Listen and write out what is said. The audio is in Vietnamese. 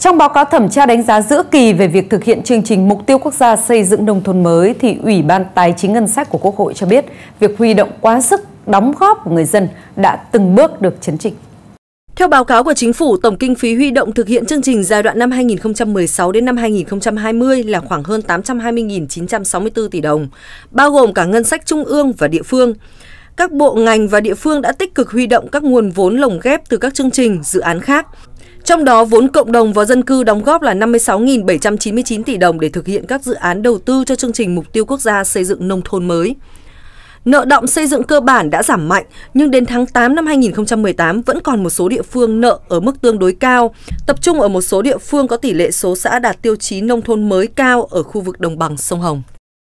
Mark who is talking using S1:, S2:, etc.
S1: Trong báo cáo thẩm tra đánh giá giữa kỳ về việc thực hiện chương trình mục tiêu quốc gia xây dựng nông thôn mới thì Ủy ban Tài chính ngân sách của Quốc hội cho biết việc huy động quá sức đóng góp của người dân đã từng bước được chấn chỉnh.
S2: Theo báo cáo của chính phủ, tổng kinh phí huy động thực hiện chương trình giai đoạn năm 2016 đến năm 2020 là khoảng hơn 820.964 tỷ đồng, bao gồm cả ngân sách trung ương và địa phương các bộ ngành và địa phương đã tích cực huy động các nguồn vốn lồng ghép từ các chương trình, dự án khác trong đó, vốn cộng đồng và dân cư đóng góp là 56.799 tỷ đồng để thực hiện các dự án đầu tư cho chương trình Mục tiêu Quốc gia xây dựng nông thôn mới. Nợ động xây dựng cơ bản đã giảm mạnh, nhưng đến tháng 8 năm 2018 vẫn còn một số địa phương nợ ở mức tương đối cao, tập trung ở một số địa phương có tỷ lệ số xã đạt tiêu chí nông thôn mới cao ở khu vực đồng bằng sông Hồng.